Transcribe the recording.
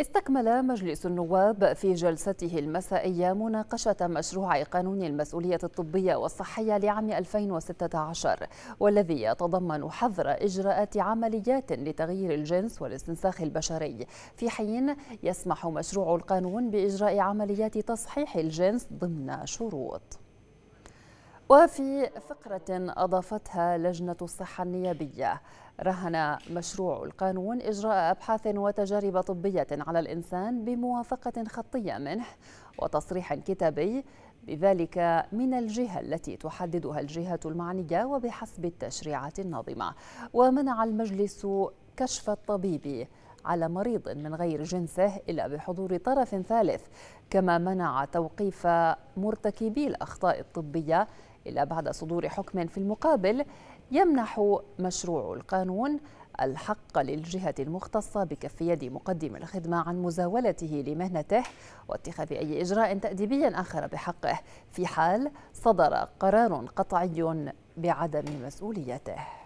استكمل مجلس النواب في جلسته المسائية مناقشة مشروع قانون المسؤولية الطبية والصحية لعام 2016 والذي يتضمن حظر إجراءات عمليات لتغيير الجنس والاستنساخ البشري في حين يسمح مشروع القانون بإجراء عمليات تصحيح الجنس ضمن شروط وفي فقرة أضافتها لجنة الصحة النيابية رهن مشروع القانون إجراء أبحاث وتجارب طبية على الإنسان بموافقة خطية منه وتصريح كتابي بذلك من الجهة التي تحددها الجهة المعنية وبحسب التشريعات الناظمة ومنع المجلس كشف الطبيب على مريض من غير جنسه إلا بحضور طرف ثالث كما منع توقيف مرتكبي الأخطاء الطبية إلا بعد صدور حكم في المقابل يمنح مشروع القانون الحق للجهة المختصة بكف يد مقدم الخدمة عن مزاولته لمهنته واتخاذ أي إجراء تأديبي آخر بحقه في حال صدر قرار قطعي بعدم مسؤوليته